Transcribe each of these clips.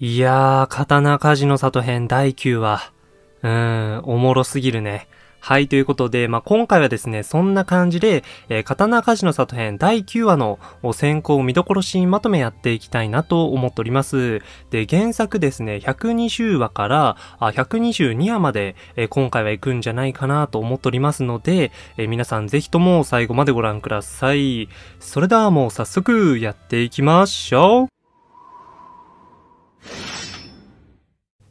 いやー、刀鍛冶の里編第9話。うーん、おもろすぎるね。はい、ということで、まあ、今回はですね、そんな感じで、えー、刀鍛冶の里編第9話の先行見どころシーンまとめやっていきたいなと思っております。で、原作ですね、120話からあ122話まで、えー、今回は行くんじゃないかなと思っておりますので、えー、皆さんぜひとも最後までご覧ください。それではもう早速やっていきましょう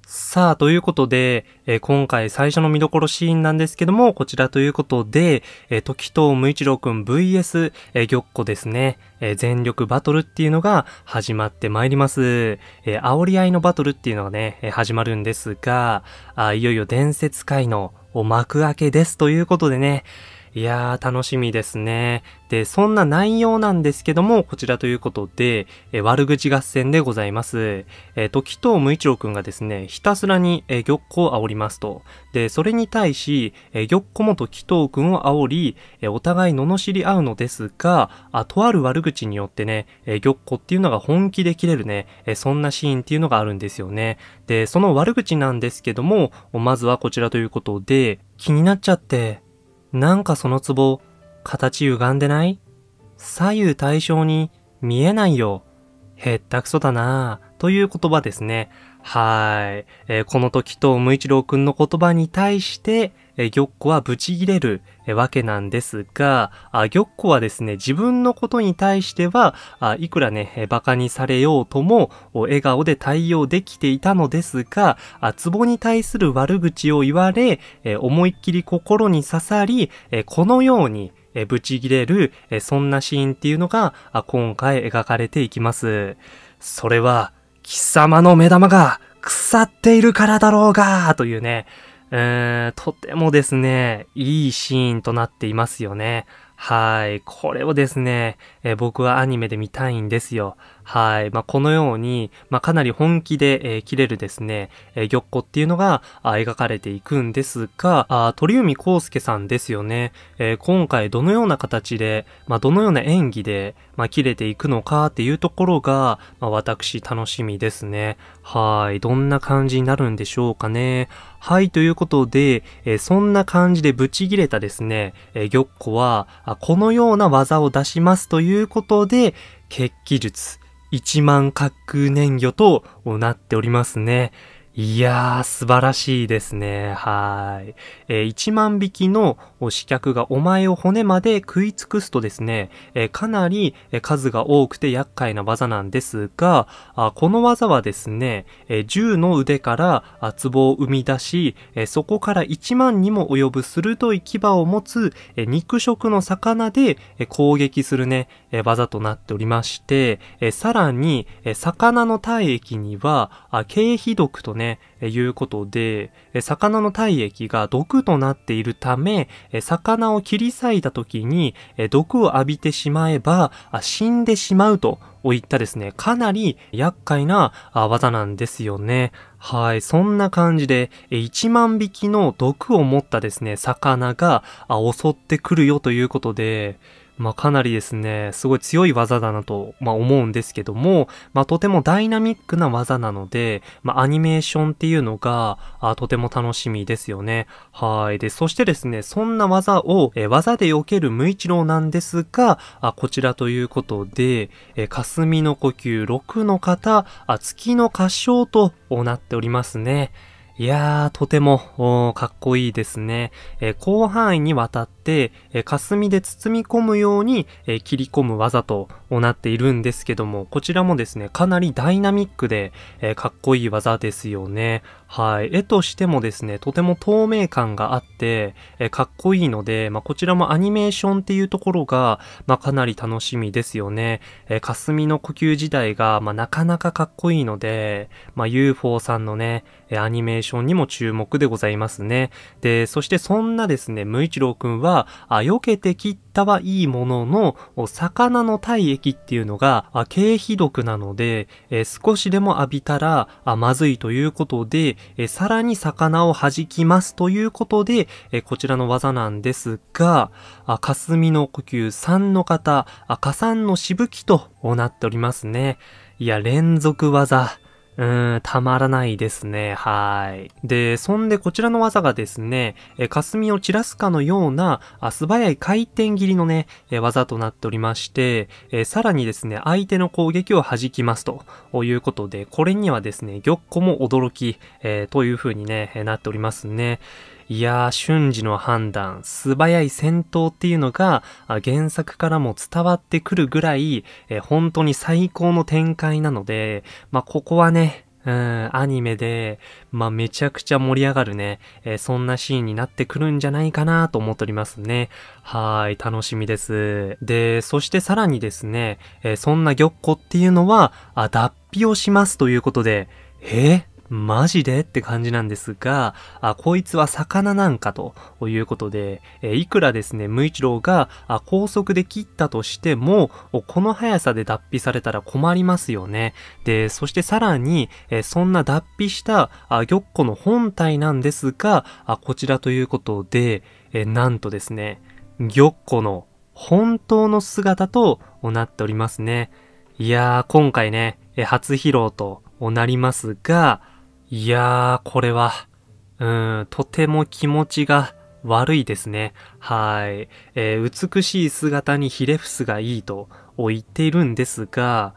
さあ、ということで、えー、今回最初の見どころシーンなんですけども、こちらということで、えー、時藤無一郎くん VS、えー、玉子ですね、えー、全力バトルっていうのが始まってまいります。え煽り合いのバトルっていうのがね、え始まるんですが、あいよいよ伝説界の幕開けですということでね、いやー、楽しみですね。で、そんな内容なんですけども、こちらということで、え悪口合戦でございます。えー、時藤無一郎くんがですね、ひたすらに、え玉子を煽りますと。で、それに対し、え玉子も時藤くんを煽り、えお互い罵り合うのですが、あとある悪口によってね、え玉子っていうのが本気で切れるね、えそんなシーンっていうのがあるんですよね。で、その悪口なんですけども、まずはこちらということで、気になっちゃって、なんかその壺、形歪んでない左右対称に見えないよ。へったくそだなぁ。という言葉ですね。はい。えー、この時と無一郎くんの言葉に対して、え玉子はブチ切れるわけなんですが、あ玉子はですね、自分のことに対しては、あいくらね、馬鹿にされようとも、笑顔で対応できていたのですが、あ壺に対する悪口を言われ、え思いっきり心に刺さり、えこのように、えブチ切れる、えそんなシーンっていうのが、あ今回描かれていきます。それは、貴様の目玉が腐っているからだろうがというね、えー、とてもですね、いいシーンとなっていますよね。はい。これをですね、えー、僕はアニメで見たいんですよ。はい。まあ、このように、まあ、かなり本気で、えー、切れるですね、えー、玉子っていうのがあ、描かれていくんですが、あ鳥海康介さんですよね。えー、今回どのような形で、まあ、どのような演技で、まあ、切れていくのかっていうところが、まあ、私楽しみですね。はい。どんな感じになるんでしょうかね。はい、ということで、えー、そんな感じでブチ切れたですね、えー、玉子は、このような技を出しますということで、血気術、1万角燃魚となっておりますね。いやー、素晴らしいですね。はい。えー、1万匹の死客がお前を骨まで食い尽くすとですね、えー、かなり数が多くて厄介な技なんですが、あこの技はですね、えー、銃の腕から壺を生み出し、えそこから1万にも及ぶ鋭い牙を持つ、え肉食の魚で、え攻撃するね、え技となっておりまして、えさらに、え魚の体液には、あ経皮毒とね、ね、えいうことで、え魚の体液が毒となっているため、え魚を切り裂いた時に、え毒を浴びてしまえば、死んでしまうといったですね、かなり厄介な技なんですよね。はい、そんな感じで、1万匹の毒を持ったですね、魚が襲ってくるよということで、まあ、かなりですね、すごい強い技だなと、まあ、思うんですけども、まあ、とてもダイナミックな技なので、まあ、アニメーションっていうのが、あとても楽しみですよね。はい。で、そしてですね、そんな技を、え技で避ける無一郎なんですが、あこちらということで、え霞の呼吸6の方、あ月の歌唱となっておりますね。いやー、とても、かっこいいですね。えー、広範囲にわたって、えー、霞で包み込むように、えー、切り込む技とをなっているんですけども、こちらもですね、かなりダイナミックで、えー、かっこいい技ですよね。はい。絵としてもですね、とても透明感があって、えー、かっこいいので、まあ、こちらもアニメーションっていうところが、まあ、かなり楽しみですよね。えー、霞の呼吸自体が、まあ、なかなかかっこいいので、まあ、UFO さんのね、えアニメーションにも注目でございますね。で、そしてそんなですね、無一郎くんは、あ、避けて切ったはいいものの、魚の体液液っていうのが、経皮毒なので、え少しでも浴びたら、あまずいということで、えさらに魚を弾きますということで、えこちらの技なんですが、あ霞の呼吸3の方、加算のしぶきとなっておりますね。いや、連続技。うーん、たまらないですね。はい。で、そんでこちらの技がですね、え霞を散らすかのようなあ素早い回転切りのね、え技となっておりまして、えさらにですね、相手の攻撃を弾きますということで、これにはですね、玉子も驚き、えー、という風にね、なっておりますね。いやー、瞬時の判断、素早い戦闘っていうのが、原作からも伝わってくるぐらい、え本当に最高の展開なので、まあ、ここはね、うん、アニメで、まあ、めちゃくちゃ盛り上がるね、えー、そんなシーンになってくるんじゃないかなと思っておりますね。はい、楽しみです。で、そしてさらにですね、えー、そんな玉子っていうのは、あ、脱皮をしますということで、えーマジでって感じなんですが、あ、こいつは魚なんかということで、えいくらですね、無一郎があ高速で切ったとしても、この速さで脱皮されたら困りますよね。で、そしてさらに、えそんな脱皮したあ玉子の本体なんですが、あこちらということで、えなんとですね、玉子の本当の姿となっておりますね。いやー、今回ね、え初披露となりますが、いやー、これは、うーん、とても気持ちが悪いですね。はい。えー、美しい姿にひれ伏すがいいと言っているんですが、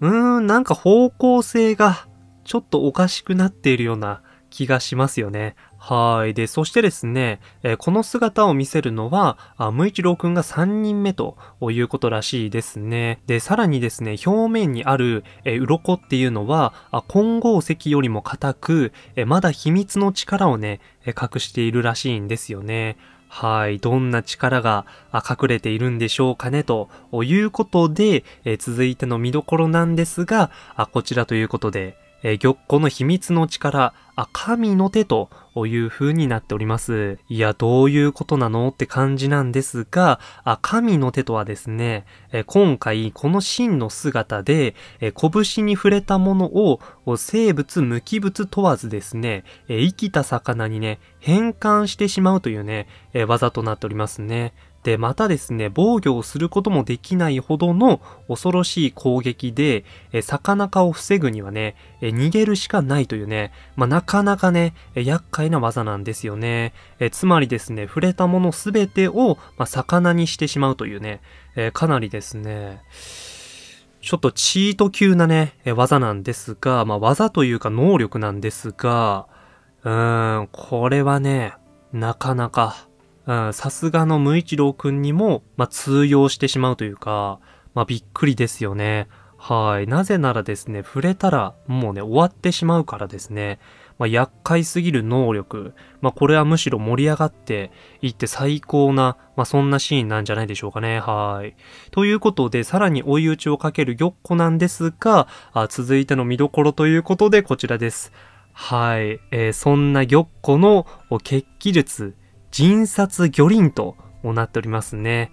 うーん、なんか方向性がちょっとおかしくなっているような気がしますよね。はい。で、そしてですね、えー、この姿を見せるのは、あ無一郎くんが3人目ということらしいですね。で、さらにですね、表面にある、えー、鱗っていうのは、あ混合石よりも硬く、えー、まだ秘密の力をね、え隠しているらしいんですよね。はい。どんな力が隠れているんでしょうかね、ということで、え続いての見どころなんですがあ、こちらということで、えー、この秘密の力、あ、神の手という風になっております。いや、どういうことなのって感じなんですが、あ、神の手とはですね、えー、今回この真の姿で、えー、拳に触れたものを生物無機物問わずですね、えー、生きた魚にね、変換してしまうというね、え技となっておりますね。で、またですね、防御をすることもできないほどの恐ろしい攻撃で、え魚化を防ぐにはね、え逃げるしかないというね、まあ、なかなかね、え厄介な技なんですよね。えつまりですね、触れたものすべてを、まあ、魚にしてしまうというね、えかなりですね、ちょっとチート級なね、え技なんですが、まあ、技というか能力なんですが、うーん、これはね、なかなか、さすがの無一郎くんにも、まあ、通用してしまうというか、まあ、びっくりですよね。はい。なぜならですね、触れたらもうね、終わってしまうからですね。まあ、厄介すぎる能力。まあ、これはむしろ盛り上がっていって最高な、まあ、そんなシーンなんじゃないでしょうかね。はい。ということで、さらに追い打ちをかける玉子なんですが、あ続いての見どころということで、こちらです。はい。えー、そんな玉子の血気術人殺魚鱗となっておりますね。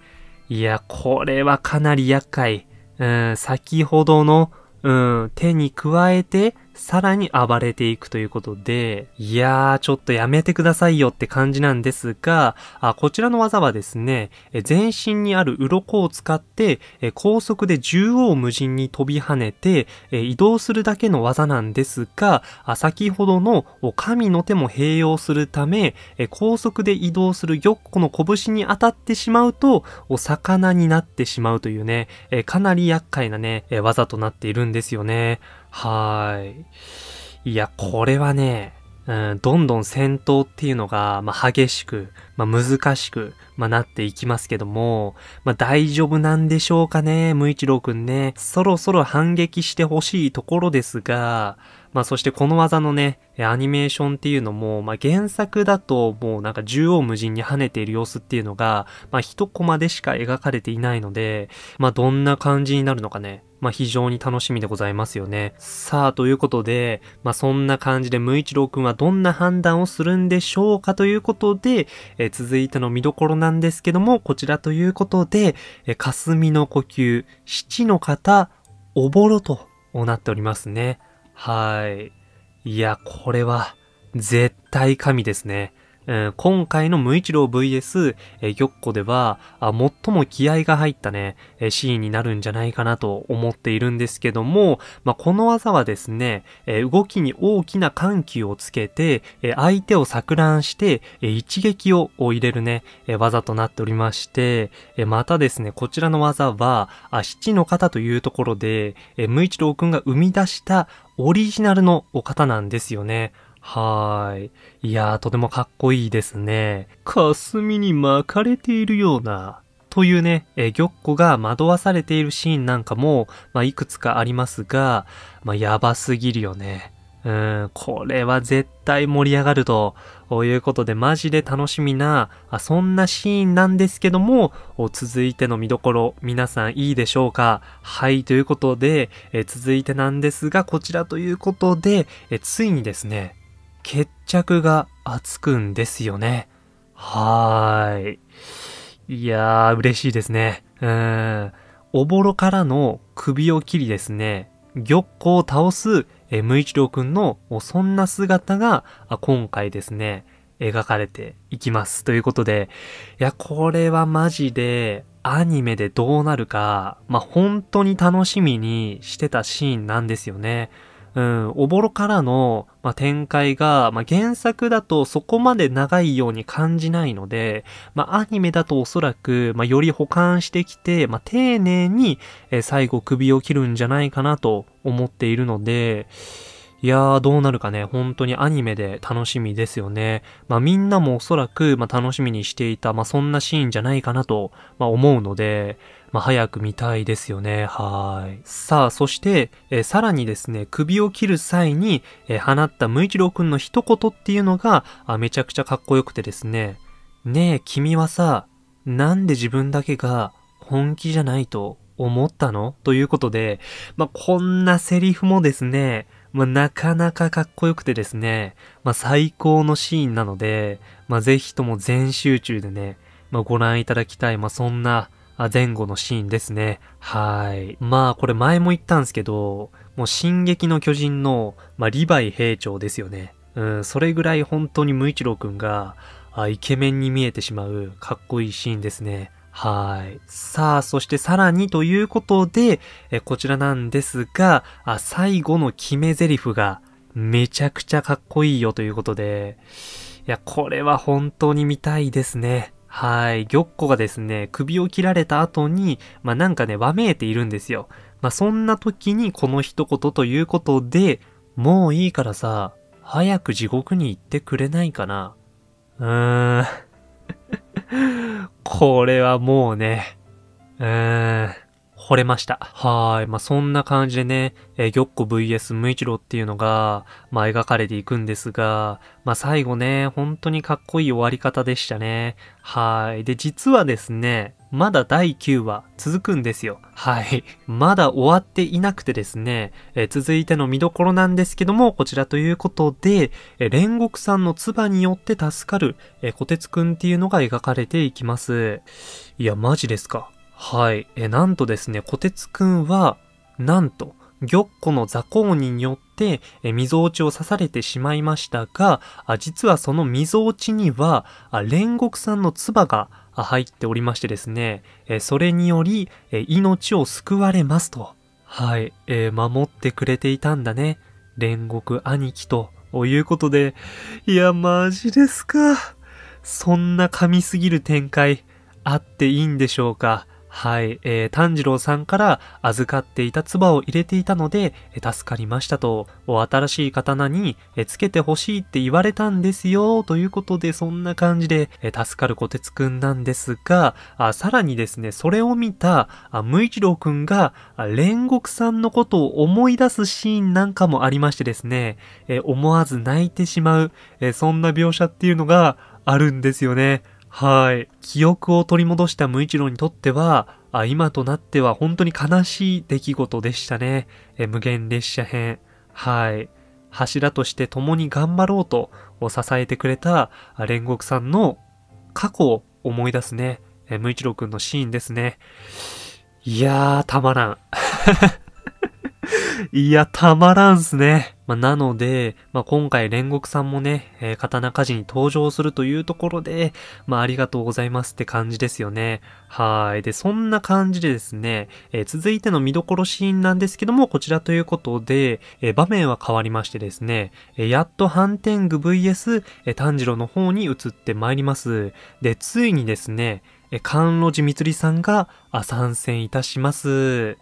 いや、これはかなり厄介。うん、先ほどの、うん、手に加えて、さらに暴れていくということで、いやー、ちょっとやめてくださいよって感じなんですが、あこちらの技はですね、え全身にある鱗を使って、え高速で縦横無尽に飛び跳ねて、え移動するだけの技なんですが、あ先ほどの神の手も併用するため、え高速で移動する玉子の拳に当たってしまうと、お魚になってしまうというね、えかなり厄介なね、え技となっているんですよね。はい。いや、これはね、うん、どんどん戦闘っていうのが、まあ、激しく、まあ、難しく、まあ、なっていきますけども、まあ、大丈夫なんでしょうかね、無一郎くんね。そろそろ反撃してほしいところですが、まあそしてこの技のね、アニメーションっていうのも、まあ原作だともうなんか縦横無尽に跳ねている様子っていうのが、まあ一コマでしか描かれていないので、まあどんな感じになるのかね、まあ非常に楽しみでございますよね。さあ、ということで、まあそんな感じで、無一郎くんはどんな判断をするんでしょうかということで、え続いての見どころなんですけども、こちらということで、え霞の呼吸、七の方、おぼろと、なっておりますね。はい。いや、これは、絶対神ですね。えー、今回の無一郎 VS、えー、玉子では、あ、最も気合が入ったね、えシーンになるんじゃないかなと思っているんですけども、まあ、この技はですね、え動きに大きな緩急をつけて、え相手を錯乱して、え一撃を入れるね、え技となっておりまして、えまたですね、こちらの技は、あ、七の方というところで、え無一郎くんが生み出したオリジナルのお方なんですよね。はーい。いやー、とてもかっこいいですね。霞に巻かれているような、というね、え玉子が惑わされているシーンなんかも、まあ、いくつかありますが、まあ、やばすぎるよね。うん、これは絶対盛り上がるということで、マジで楽しみな、あそんなシーンなんですけども、続いての見どころ、皆さんいいでしょうかはい、ということで、え続いてなんですが、こちらということで、えついにですね、決着がつくんですよね。はーい。いやー、嬉しいですね。うん。おぼろからの首を切りですね、玉子を倒す無一郎くんのそんな姿が今回ですね、描かれていきます。ということで、いや、これはマジでアニメでどうなるか、まあ、本当に楽しみにしてたシーンなんですよね。うん、おぼろからの、まあ、展開が、まあ、原作だとそこまで長いように感じないので、まあ、アニメだとおそらく、まあ、より保管してきて、まあ、丁寧に、え最後首を切るんじゃないかなと思っているので、いやー、どうなるかね、本当にアニメで楽しみですよね。まあみんなもおそらく、まあ楽しみにしていた、まあそんなシーンじゃないかなと、まあ思うので、まあ早く見たいですよね。はい。さあ、そして、えー、さらにですね、首を切る際に、えー、放った無一郎くんの一言っていうのがあ、めちゃくちゃかっこよくてですね、ねえ、君はさ、なんで自分だけが本気じゃないと思ったのということで、まあこんなセリフもですね、まあ、なかなかかっこよくてですね、まあ、最高のシーンなので、まぜひとも全集中でね、まあ、ご覧いただきたい、まあ、そんな、前後のシーンですね。はい。まあ、これ前も言ったんですけど、もう、進撃の巨人の、まあ、リヴァイ兵長ですよね。うん、それぐらい本当に無一郎くんが、あ、イケメンに見えてしまう、かっこいいシーンですね。はい。さあ、そしてさらにということで、えこちらなんですがあ、最後の決め台詞がめちゃくちゃかっこいいよということで、いや、これは本当に見たいですね。はい。玉子がですね、首を切られた後に、まあ、なんかね、わめいているんですよ。まあ、そんな時にこの一言ということで、もういいからさ、早く地獄に行ってくれないかな。うーん。これはもうね、うーん。惚れました。はい。まあ、そんな感じでね、えー、玉子 VS 無一郎っていうのが、まあ、描かれていくんですが、まあ、最後ね、本当にかっこいい終わり方でしたね。はい。で、実はですね、まだ第9話続くんですよ。はい。まだ終わっていなくてですね、えー、続いての見どころなんですけども、こちらということで、えー、煉獄さんの唾によって助かる、えー、小鉄くんっていうのが描かれていきます。いや、マジですか。はい。え、なんとですね、小鉄くんは、なんと、玉子の雑魚鬼によって、え、溝落ちを刺されてしまいましたが、あ実はその溝落ちには、あ煉獄さんの唾が入っておりましてですね、え、それにより、え、命を救われますと。はい。えー、守ってくれていたんだね。煉獄兄貴と。いうことで、いや、マジですか。そんな噛みすぎる展開、あっていいんでしょうか。はい、えー、炭治郎さんから預かっていた唾を入れていたので、えー、助かりましたと、新しい刀に、えー、つけてほしいって言われたんですよ、ということで、そんな感じで、えー、助かる小鉄くんなんですが、あさらにですね、それを見た、あ無一郎くんが、煉獄さんのことを思い出すシーンなんかもありましてですね、えー、思わず泣いてしまう、えー、そんな描写っていうのがあるんですよね。はい。記憶を取り戻した無一郎にとっては、あ今となっては本当に悲しい出来事でしたね。え無限列車編。はい。柱として共に頑張ろうと支えてくれた煉獄さんの過去を思い出すね。え無一郎くんのシーンですね。いやー、たまらん。いや、たまらんすね。まあ、なので、まあ、今回煉獄さんもね、えー、刀鍛冶に登場するというところで、まあ、ありがとうございますって感じですよね。はい。で、そんな感じでですね、えー、続いての見どころシーンなんですけども、こちらということで、えー、場面は変わりましてですね、えやっとハンテング VS、え炭治郎の方に移ってまいります。で、ついにですね、えー、関路寺光さんが参戦いたします。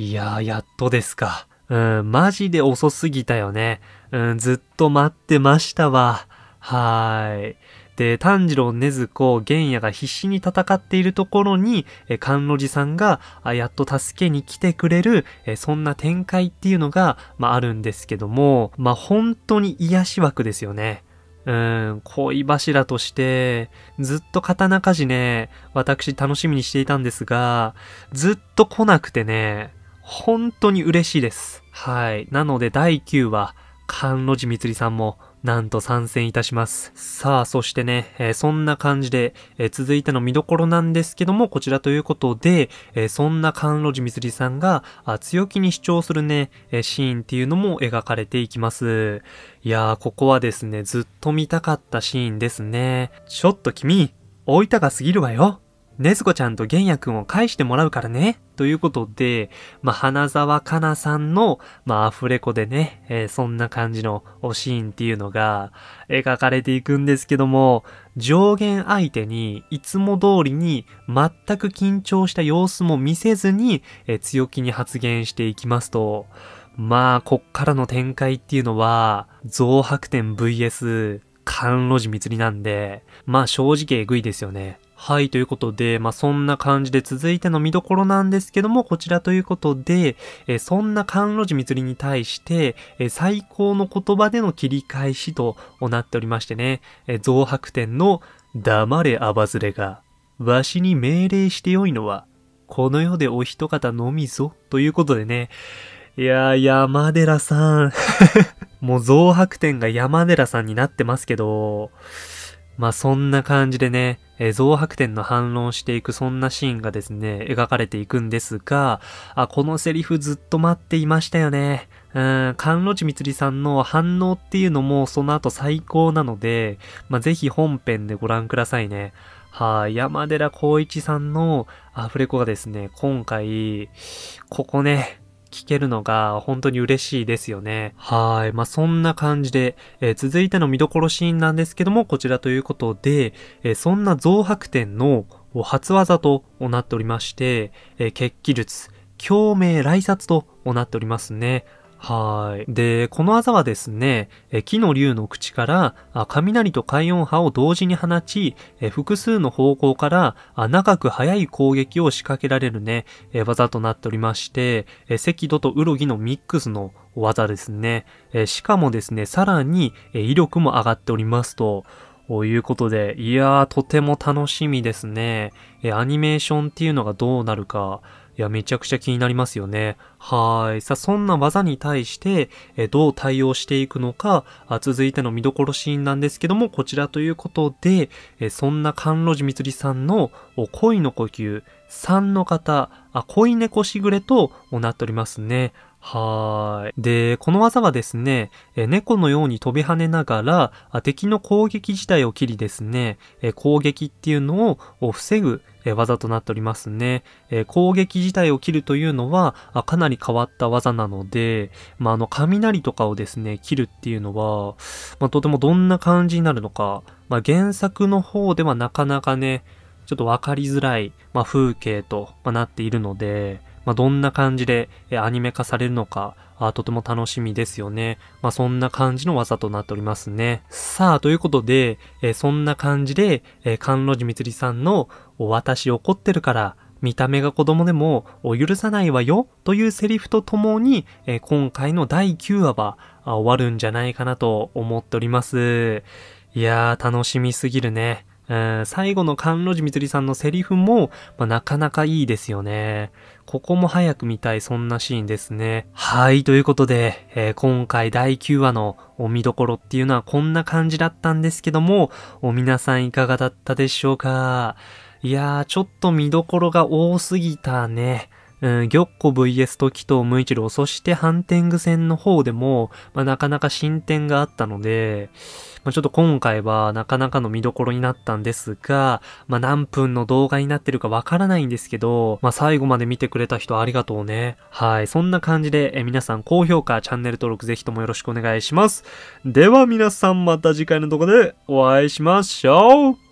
いやー、やっとですか。うん、マジで遅すぎたよね。うん、ずっと待ってましたわ。はーい。で、炭治郎、禰豆子、玄也が必死に戦っているところに、え、甘露寺さんが、あ、やっと助けに来てくれる、え、そんな展開っていうのが、まあ、あるんですけども、まあ、本当に癒し枠ですよね。うん、恋柱として、ずっと刀鍛冶ね、私楽しみにしていたんですが、ずっと来なくてね、本当に嬉しいです。はい。なので第9話、関路寺光さんもなんと参戦いたします。さあ、そしてね、えー、そんな感じで、えー、続いての見どころなんですけども、こちらということで、えー、そんな関路寺光さんがあ強気に主張するね、えシーンっていうのも描かれていきます。いやー、ここはですね、ずっと見たかったシーンですね。ちょっと君、置いたが過ぎるわよ。ねずこちゃんと玄也くんを返してもらうからね。ということで、まあ、花沢香菜さんの、まあ、アフレコでね、えー、そんな感じのシーンっていうのが描かれていくんですけども、上限相手にいつも通りに全く緊張した様子も見せずに、えー、強気に発言していきますと、まあ、こっからの展開っていうのは、増白点 VS 関路寺光なんで、まあ正直えぐいですよね。はい、ということで、まあ、そんな感じで続いての見どころなんですけども、こちらということで、えそんな関路寺光に対して、え最高の言葉での切り返しとなっておりましてね、え増白天の黙れあばずれが、わしに命令してよいのは、この世でお一方のみぞ、ということでね、いやー、山寺さん もう増白天が山寺さんになってますけど、まあそんな感じでね、え増白点の反論していくそんなシーンがですね、描かれていくんですが、あ、このセリフずっと待っていましたよね。うん、関路地光さんの反応っていうのもその後最高なので、まあ、ぜひ本編でご覧くださいね。はい、山寺宏一さんのアフレコがですね、今回、ここね、聞けるのが本当に嬉しいですよね。はい。まあ、そんな感じで、えー、続いての見どころシーンなんですけども、こちらということで、えー、そんな増白点の初技となっておりまして、えー、血気術、共鳴雷殺となっておりますね。はい。で、この技はですね、木の竜の口から雷と海音波を同時に放ち、複数の方向から長く速い攻撃を仕掛けられるね、技となっておりまして、赤土とウロギのミックスの技ですね。しかもですね、さらに威力も上がっておりますと。いうことで、いやー、とても楽しみですね。え、アニメーションっていうのがどうなるか。いや、めちゃくちゃ気になりますよね。はい。さあ、そんな技に対して、えどう対応していくのかあ、続いての見どころシーンなんですけども、こちらということで、えそんな甘露寺光さんの恋の呼吸、3の方、あ、恋猫しぐれとなっておりますね。はい。で、この技はですね、え猫のように飛び跳ねながらあ、敵の攻撃自体を切りですね、え攻撃っていうのを防ぐえ技となっておりますね。え攻撃自体を切るというのはあ、かなり変わった技なので、まあ、あの、雷とかをですね、切るっていうのは、まあ、とてもどんな感じになるのか、まあ、原作の方ではなかなかね、ちょっとわかりづらい、まあ、風景と、まなっているので、まあ、どんな感じでアニメ化されるのか、あとても楽しみですよね。まあ、そんな感じの技となっておりますね。さあ、ということで、えそんな感じで、えー、関路寺みつりさんの、お私怒ってるから、見た目が子供でも、許さないわよ、というセリフとともに、え今回の第9話は、終わるんじゃないかなと思っております。いやー、楽しみすぎるね。うん、最後の関路寺みつりさんのセリフも、まあ、なかなかいいですよね。ここも早く見たい、そんなシーンですね。はい、ということで、えー、今回第9話のお見どころっていうのはこんな感じだったんですけども、お皆さんいかがだったでしょうかいやー、ちょっと見どころが多すぎたね。うん、っ子 VS 時と無一郎、そしてハンテング戦の方でも、まあ、なかなか進展があったので、まあ、ちょっと今回はなかなかの見どころになったんですが、まあ、何分の動画になってるかわからないんですけど、まあ、最後まで見てくれた人ありがとうね。はい、そんな感じで、え皆さん高評価、チャンネル登録ぜひともよろしくお願いします。では皆さんまた次回の動画でお会いしましょう